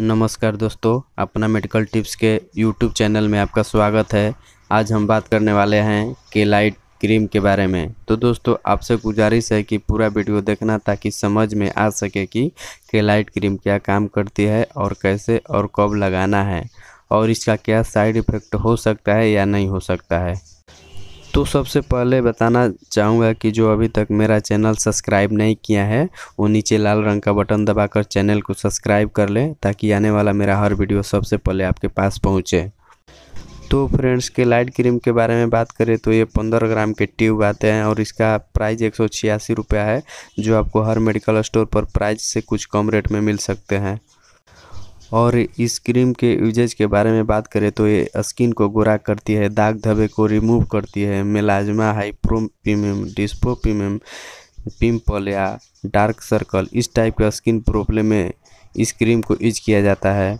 नमस्कार दोस्तों अपना मेडिकल टिप्स के यूट्यूब चैनल में आपका स्वागत है आज हम बात करने वाले हैं केलाइट क्रीम के बारे में तो दोस्तों आपसे गुजारिश है कि पूरा वीडियो देखना ताकि समझ में आ सके कि केलाइट क्रीम क्या काम करती है और कैसे और कब लगाना है और इसका क्या साइड इफ़ेक्ट हो सकता है या नहीं हो सकता है तो सबसे पहले बताना चाहूँगा कि जो अभी तक मेरा चैनल सब्सक्राइब नहीं किया है वो नीचे लाल रंग का बटन दबाकर चैनल को सब्सक्राइब कर लें ताकि आने वाला मेरा हर वीडियो सबसे पहले आपके पास पहुँचे तो फ्रेंड्स के लाइट क्रीम के बारे में बात करें तो ये पंद्रह ग्राम के ट्यूब आते हैं और इसका प्राइस एक सौ छियासी रुपया है जो आपको हर मेडिकल स्टोर पर प्राइस से कुछ कम रेट में मिल सकते हैं और इस क्रीम के यूजेज के बारे में बात करें तो ये स्किन को गोरा करती है दाग धब्बे को रिमूव करती है मेलाजमा डिस्पो डिस्पोपिमियम पिम्पल या डार्क सर्कल इस टाइप का स्किन प्रॉब्लम में इस क्रीम को यूज किया जाता है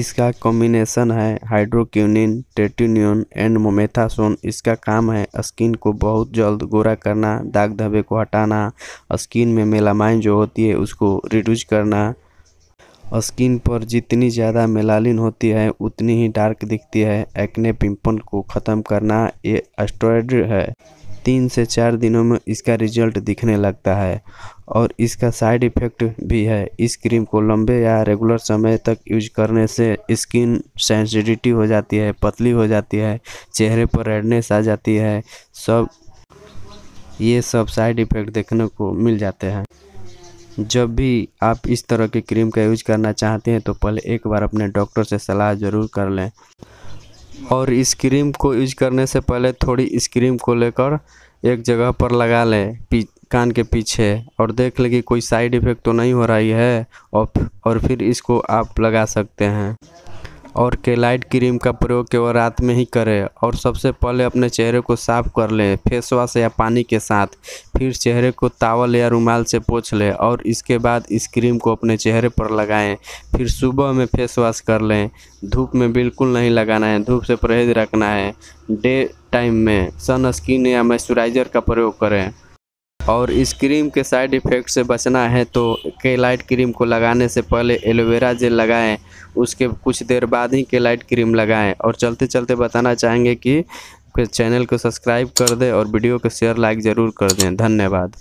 इसका कॉम्बिनेसन है हाइड्रोक्यूनिन टेटिनियन एंड मोमेथासोन इसका काम है स्किन को बहुत जल्द गोरा करना दाग धब्बे को हटाना स्किन में मेलामाइन जो होती है उसको रिड्यूज करना स्किन पर जितनी ज़्यादा मेलालिन होती है उतनी ही डार्क दिखती है एक्ने पिंपल को ख़त्म करना ये एस्ट्रॉयड है तीन से चार दिनों में इसका रिजल्ट दिखने लगता है और इसका साइड इफ़ेक्ट भी है इस क्रीम को लंबे या रेगुलर समय तक यूज करने से स्किन सेंसिटिविटी हो जाती है पतली हो जाती है चेहरे पर रेडनेस आ जाती है सब ये सब साइड इफ़ेक्ट देखने को मिल जाते हैं जब भी आप इस तरह के क्रीम का यूज़ करना चाहते हैं तो पहले एक बार अपने डॉक्टर से सलाह ज़रूर कर लें और इस क्रीम को यूज करने से पहले थोड़ी इस क्रीम को लेकर एक जगह पर लगा लें कान के पीछे और देख लें कि कोई साइड इफ़ेक्ट तो नहीं हो रही है और और फिर इसको आप लगा सकते हैं और केलाइट क्रीम का प्रयोग केवल रात में ही करें और सबसे पहले अपने चेहरे को साफ कर लें फेस वॉश या पानी के साथ फिर चेहरे को तावल या रुमाल से पोछ लें और इसके बाद इस क्रीम को अपने चेहरे पर लगाएं फिर सुबह में फेस वॉश कर लें धूप में बिल्कुल नहीं लगाना है धूप से परहेज रखना है डे टाइम में सनस्क्रीन या मॉइस्चराइज़र का प्रयोग करें और इस क्रीम के साइड इफ़ेक्ट से बचना है तो केलाइट क्रीम को लगाने से पहले एलोवेरा जेल लगाएं उसके कुछ देर बाद ही केलाइट क्रीम लगाएं और चलते चलते बताना चाहेंगे कि चैनल को सब्सक्राइब कर दें और वीडियो को शेयर लाइक ज़रूर कर दें धन्यवाद